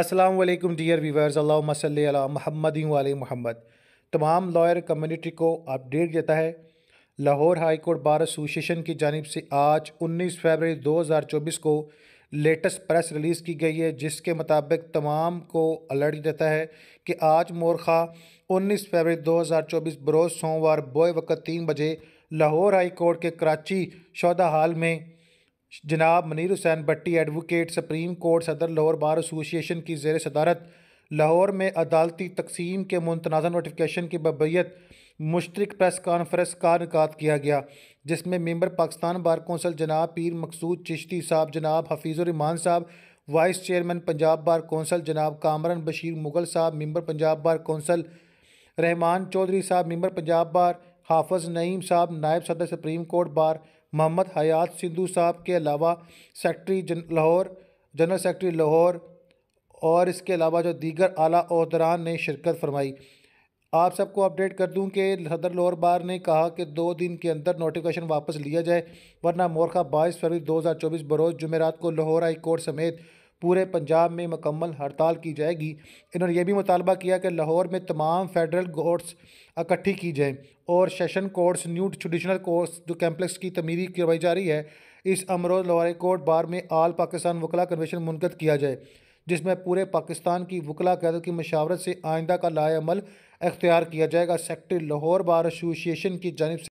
Aslam dear viewers अल्लाह महमद वाल महमद तमाम लॉयर कम्युनिटी को अपडेट देता है Lahore high court bar association की जानब से आज 19 फरवरी 2024 को लेटेस्ट प्रेस रिलीज़ की गई है जिसके मुताबिक तमाम को अलर्ट देता है कि आज मोरखा 19 फरवरी 2024 बरोज़ सोमवार बोए वक्त तीन बजे लाहौर हाई कोर्ट के कराची शौदा हाल में जनाब Munir Hussain Bhatti advocate supreme court सदर लाहौर बार एसोसिएशन की जेर सदारत लाहौर में अदालती तकसीम के मुंतनाज़ा नोटिफिकेशन की बबैत मुश्तरक प्रेस कॉन्फ्रेंस का इनका किया गया जिसमें मेम्बर पाकिस्तान बार कौंसल जनाब पीर मकसूद चिश्ती साहब जनाब हफीज़ुररहमान साहब vice chairman Punjab bar council जनाब कामरन बशीर मुगल साहब member Punjab bar council Rehman Chaudhry साहब मेम्बर पंजाब बार हाफज नईम साहब नायब सदर supreme court bar Mohammad Hayat Sidhu साहब के अलावा सेक्रटरी जन लाहौर जनरल सेक्रटरी लाहौर और इसके अलावा जो दीगर आला अहदरान ने शिरकत फरमाई आप सबको अपडेट कर दूं कि सदर लाहौर बार ने कहा कि दो दिन के अंदर नोटिफिकेशन वापस लिया जाए वरना मोरखा बाईस फरवरी 2024 बरोज जमेरात को लाहौर हाई कोर्ट समेत पूरे पंजाब में मकम्मल हड़ताल की जाएगी इन्होंने यह भी मुतालबा किया कि लाहौर में तमाम फेडरल कोर्ट्स इकट्ठी की जाएँ और session courts new traditional courts जो कैम्प्लेक्स की तमीरी करवाई जा रही है इस अमरोज लाहौर कोर्ट बार में आल पाकिस्तान वकला कन्वेशन मुनद किया जाए जिसमें पूरे पाकिस्तान की वकला क्यादत की मशावरत से आइंदा का लाल अमल अख्तियार किया जाएगा सेक्टर लाहौर बार एसोसिएशन की जानब